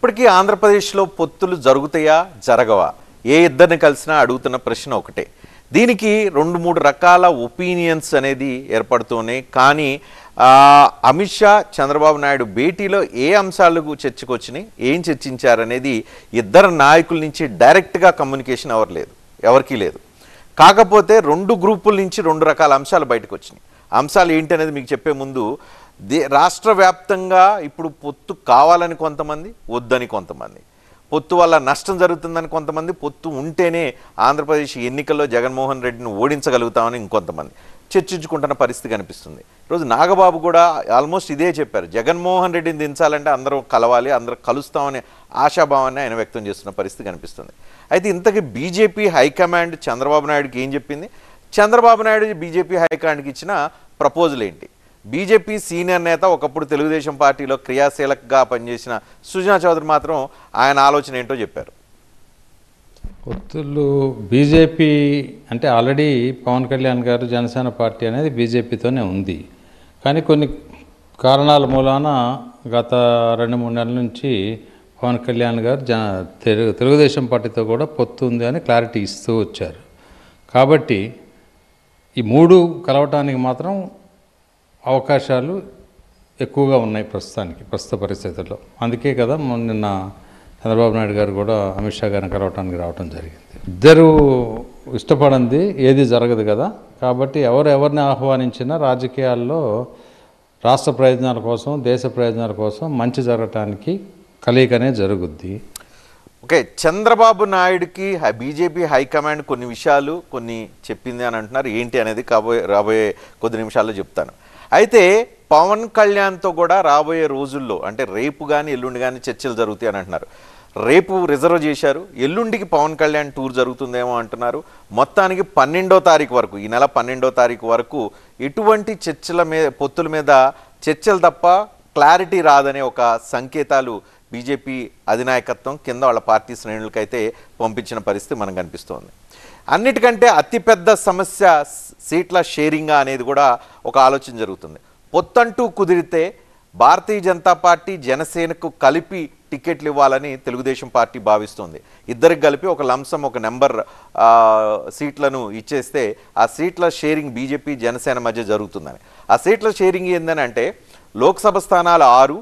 ఇప్పటికీ ఆంధ్రప్రదేశ్లో పొత్తులు జరుగుతాయా జరగవా ఏ ఇద్దరిని కలిసినా అడుగుతున్న ప్రశ్న ఒకటే దీనికి రెండు మూడు రకాల ఒపీనియన్స్ అనేది ఏర్పడుతూనే కానీ అమిత్ షా చంద్రబాబు నాయుడు భేటీలో ఏ అంశాలకు చర్చకొచ్చినాయి ఏం చర్చించారనేది ఇద్దరు నాయకుల నుంచి డైరెక్ట్గా కమ్యూనికేషన్ ఎవరు లేదు ఎవరికీ లేదు కాకపోతే రెండు గ్రూపుల నుంచి రెండు రకాల అంశాలు బయటకు వచ్చినాయి అంశాలు ఏంటి అనేది మీకు చెప్పే ముందు దే రాష్ట్ర వ్యాప్తంగా ఇప్పుడు పొత్తు కావాలని కొంతమంది వద్దని కొంతమంది పొత్తు వల్ల నష్టం జరుగుతుందని కొంతమంది పొత్తు ఉంటేనే ఆంధ్రప్రదేశ్ ఎన్నికల్లో జగన్మోహన్ రెడ్డిని ఓడించగలుగుతామని ఇంకొంతమంది చర్చించుకుంటున్న పరిస్థితి కనిపిస్తుంది ఈరోజు నాగబాబు కూడా ఆల్మోస్ట్ ఇదే చెప్పారు జగన్మోహన్ రెడ్డిని దించాలంటే అందరూ కలవాలి అందరూ కలుస్తామనే ఆశాభావాన్ని ఆయన వ్యక్తం చేస్తున్న పరిస్థితి కనిపిస్తుంది అయితే ఇంతకీ బీజేపీ హైకమాండ్ చంద్రబాబు నాయుడుకి ఏం చెప్పింది చంద్రబాబు నాయుడు బీజేపీ హైకమాండ్కి ఇచ్చిన ప్రపోజల్ ఏంటి బీజేపీ సీనియర్ నేత ఒకప్పుడు తెలుగుదేశం పార్టీలో క్రియాశీలకగా పనిచేసిన సుజనా చౌదరి మాత్రం ఆయన ఆలోచన ఏంటో చెప్పారు ఒత్తుళ్ళు బీజేపీ అంటే ఆల్రెడీ పవన్ కళ్యాణ్ గారు జనసేన పార్టీ అనేది బీజేపీతోనే ఉంది కానీ కొన్ని కారణాల మూలాన గత రెండు మూడు నెలల నుంచి పవన్ కళ్యాణ్ గారు జన తెలుగు తెలుగుదేశం పార్టీతో కూడా పొత్తు ఉంది అని క్లారిటీ ఇస్తూ వచ్చారు కాబట్టి ఈ మూడు కలవటానికి మాత్రం అవకాశాలు ఎక్కువగా ఉన్నాయి ప్రస్తుతానికి ప్రస్తుత పరిస్థితుల్లో అందుకే కదా నిన్న చంద్రబాబు నాయుడు గారు కూడా అమిత్ షా గారిని కలవటానికి రావడం జరిగింది ఇద్దరు ఇష్టపడింది ఏది జరగదు కదా కాబట్టి ఎవరు ఎవరిని ఆహ్వానించినా రాజకీయాల్లో రాష్ట్ర ప్రయోజనాల కోసం దేశ ప్రయోజనాల కోసం మంచి జరగటానికి కలియకనే జరుగుద్ది ఓకే చంద్రబాబు నాయుడుకి బీజేపీ హైకమాండ్ కొన్ని విషయాలు కొన్ని చెప్పింది అని అంటున్నారు ఏంటి అనేది కాబోయే రాబోయే కొద్ది నిమిషాల్లో చెప్తాను అయితే పవన్ కళ్యాణ్తో కూడా రాబోయే రోజుల్లో అంటే రేపు కానీ ఎల్లుండి కానీ చర్చలు జరుగుతాయి అని అంటున్నారు రేపు రిజర్వ్ చేశారు ఎల్లుండికి పవన్ కళ్యాణ్ టూర్ జరుగుతుందేమో అంటున్నారు మొత్తానికి పన్నెండో తారీఖు వరకు ఈ నెల పన్నెండో తారీఖు వరకు ఎటువంటి చర్చల మీద పొత్తుల మీద చర్చలు తప్ప క్లారిటీ రాదనే ఒక సంకేతాలు బీజేపీ అధినాయకత్వం కింద వాళ్ళ పార్టీ శ్రేణులకైతే పంపించిన పరిస్థితి మనకు కనిపిస్తోంది అన్నిటికంటే అతిపెద్ద సమస్య సీట్ల షేరింగ్ అనేది కూడా ఒక ఆలోచన జరుగుతుంది పొత్తంటూ కుదిరితే భారతీయ జనతా పార్టీ జనసేనకు కలిపి టికెట్లు ఇవ్వాలని తెలుగుదేశం పార్టీ భావిస్తుంది ఇద్దరికి కలిపి ఒక లంసం ఒక నెంబర్ సీట్లను ఇచ్చేస్తే ఆ సీట్ల షేరింగ్ బీజేపీ జనసేన మధ్య జరుగుతుందని ఆ సీట్ల షేరింగ్ ఏంటని అంటే లోక్సభ స్థానాలు ఆరు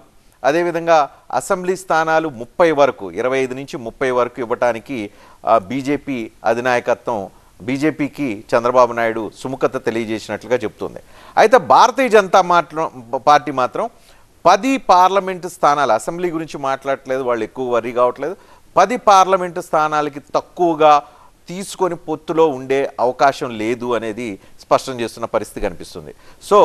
అదేవిధంగా అసెంబ్లీ స్థానాలు ముప్పై వరకు ఇరవై ఐదు నుంచి ముప్పై వరకు ఇవ్వటానికి బీజేపీ అధినాయకత్వం బీజేపీకి చంద్రబాబు నాయుడు సుముఖత తెలియజేసినట్లుగా చెబుతుంది అయితే భారతీయ జనతా మాట్లా పార్టీ మాత్రం పది పార్లమెంటు స్థానాలు అసెంబ్లీ గురించి మాట్లాడట్లేదు వాళ్ళు ఎక్కువ వరి కావట్లేదు పది పార్లమెంటు స్థానాలకి తక్కువగా తీసుకొని పొత్తులో ఉండే అవకాశం లేదు అనేది స్పష్టం చేస్తున్న పరిస్థితి కనిపిస్తుంది సో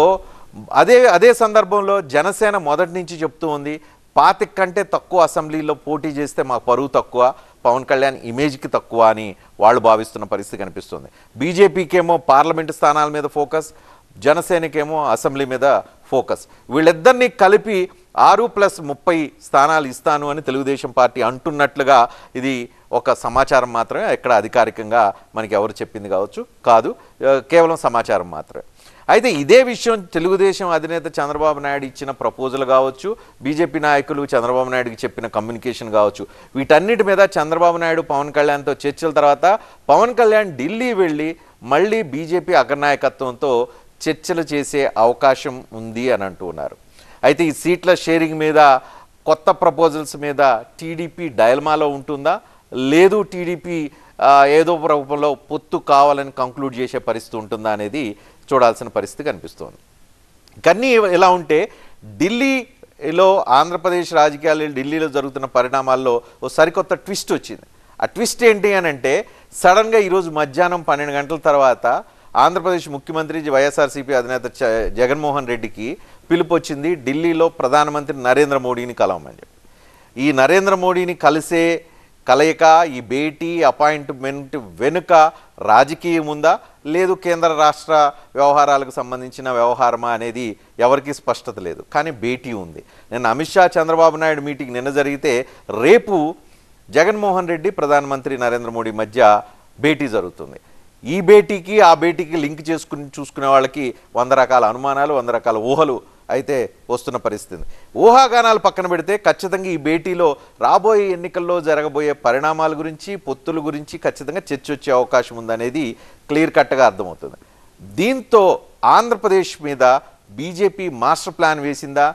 అదే అదే సందర్భంలో జనసేన మొదటి నుంచి చెప్తూ ఉంది పాతి కంటే తక్కువ అసెంబ్లీలో పోటీ చేస్తే మాకు పరువు తక్కువ పవన్ కళ్యాణ్ ఇమేజ్కి తక్కువ అని వాళ్ళు భావిస్తున్న పరిస్థితి కనిపిస్తుంది బీజేపీకేమో పార్లమెంటు స్థానాల మీద ఫోకస్ జనసేనకేమో అసెంబ్లీ మీద ఫోకస్ వీళ్ళిద్దరినీ కలిపి ఆరు ప్లస్ ముప్పై స్థానాలు ఇస్తాను అని తెలుగుదేశం పార్టీ అంటున్నట్లుగా ఇది ఒక సమాచారం మాత్రమే ఎక్కడ అధికారికంగా మనకి ఎవరు చెప్పింది కావచ్చు కాదు కేవలం సమాచారం మాత్రమే అయితే ఇదే విషయం తెలుగుదేశం అధినేత చంద్రబాబు నాయుడు ఇచ్చిన ప్రపోజల్ కావచ్చు బీజేపీ నాయకులు చంద్రబాబు నాయుడుకి చెప్పిన కమ్యూనికేషన్ కావచ్చు వీటన్నిటి మీద చంద్రబాబు నాయుడు పవన్ కళ్యాణ్తో చర్చల తర్వాత పవన్ కళ్యాణ్ ఢిల్లీ వెళ్ళి మళ్ళీ బీజేపీ అగ్రనాయకత్వంతో చర్చలు చేసే అవకాశం ఉంది అని అంటున్నారు అయితే ఈ సీట్ల షేరింగ్ మీద కొత్త ప్రపోజల్స్ మీద టీడీపీ డైల్మాలో ఉంటుందా లేదు టీడీపీ ఏదో రూపంలో పొత్తు కావాలని కంక్లూడ్ చేసే పరిస్థితి ఉంటుందా అనేది చూడాల్సిన పరిస్థితి కనిపిస్తోంది కానీ ఎలా ఉంటే ఢిల్లీలో ఆంధ్రప్రదేశ్ రాజకీయాలు ఢిల్లీలో జరుగుతున్న పరిణామాల్లో ఓ సరికొత్త ట్విస్ట్ వచ్చింది ఆ ట్విస్ట్ ఏంటి అని అంటే సడన్గా ఈరోజు మధ్యాహ్నం పన్నెండు గంటల తర్వాత ఆంధ్రప్రదేశ్ ముఖ్యమంత్రి వైఎస్ఆర్సీపీ అధినేత జగన్మోహన్ రెడ్డికి పిలుపు వచ్చింది ఢిల్లీలో ప్రధానమంత్రి నరేంద్ర మోడీని కలవమని చెప్పి ఈ నరేంద్ర మోడీని కలిసే కలయిక ఈ భేటీ అపాయింట్మెంట్ వెనుక రాజకీయం ఉందా లేదు కేంద్ర రాష్ట్ర వ్యవహారాలకు సంబంధించిన వ్యవహారమా అనేది ఎవరికీ స్పష్టత లేదు కానీ భేటీ ఉంది నేను అమిత్ షా చంద్రబాబు నాయుడు మీటింగ్ నిన్న జరిగితే రేపు జగన్మోహన్ రెడ్డి ప్రధానమంత్రి నరేంద్ర మోడీ మధ్య భేటీ జరుగుతుంది ఈ భేటీకి ఆ భేటీకి లింక్ చేసుకుని చూసుకునే వాళ్ళకి వంద రకాల అనుమానాలు వంద రకాల ఊహలు అయితే వస్తున్న పరిస్థితి ఊహాగానాలు పక్కన పెడితే ఖచ్చితంగా ఈ భేటీలో రాబోయే ఎన్నికల్లో జరగబోయే పరిణామాల గురించి పొత్తుల గురించి ఖచ్చితంగా చర్చ వచ్చే అవకాశం ఉందనేది క్లియర్ కట్గా అర్థమవుతుంది దీంతో ఆంధ్రప్రదేశ్ మీద బీజేపీ మాస్టర్ ప్లాన్ వేసిందా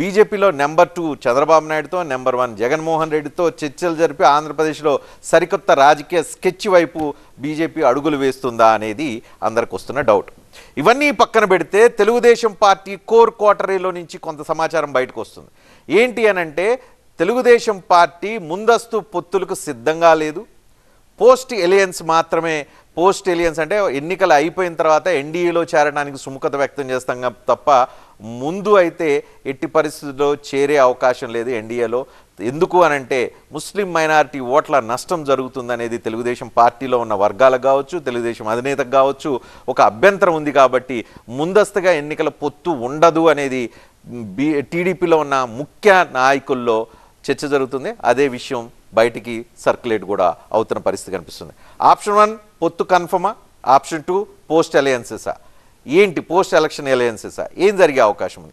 బీజేపీలో నెంబర్ టూ చంద్రబాబు నాయుడుతో నెంబర్ వన్ జగన్మోహన్ రెడ్డితో చర్చలు జరిపి ఆంధ్రప్రదేశ్లో సరికొత్త రాజకీయ స్కెచ్ వైపు బీజేపీ అడుగులు వేస్తుందా అనేది అందరికి వస్తున్న డౌట్ ఇవన్నీ పక్కన పెడితే తెలుగుదేశం పార్టీ కోర్ కోటరీలో నుంచి కొంత సమాచారం బయటకు వస్తుంది ఏంటి అనంటే తెలుగుదేశం పార్టీ ముందస్తు పొత్తులకు సిద్ధంగా లేదు పోస్ట్ ఎలియన్స్ మాత్రమే పోస్ట్ ఎలియన్స్ అంటే ఎన్నికలు అయిపోయిన తర్వాత ఎన్డీఏలో చేరడానికి సుముఖత వ్యక్తం చేస్తాం తప్ప ముందు అయితే ఎట్టి పరిస్థితుల్లో చేరే అవకాశం లేదు ఎన్డీఏలో ఎందుకు అనంటే ముస్లిం మైనారిటీ ఓట్ల నష్టం జరుగుతుందనేది తెలుగుదేశం పార్టీలో ఉన్న వర్గాలకు కావచ్చు తెలుగుదేశం అధినేతకు కావచ్చు ఒక అభ్యంతరం ఉంది కాబట్టి ముందస్తుగా ఎన్నికల పొత్తు ఉండదు అనేది బీ టీడీపీలో ఉన్న ముఖ్య నాయకుల్లో చర్చ జరుగుతుంది అదే విషయం బయటికి సర్క్యులేట్ కూడా అవుతున్న పరిస్థితి కనిపిస్తుంది ఆప్షన్ వన్ పొత్తు కన్ఫర్మా ఆప్షన్ టూ పోస్ట్ అలయన్సెసా ఏంటి పోస్ట్ ఎలక్షన్ అలయన్సెసా ఏం జరిగే అవకాశం ఉంది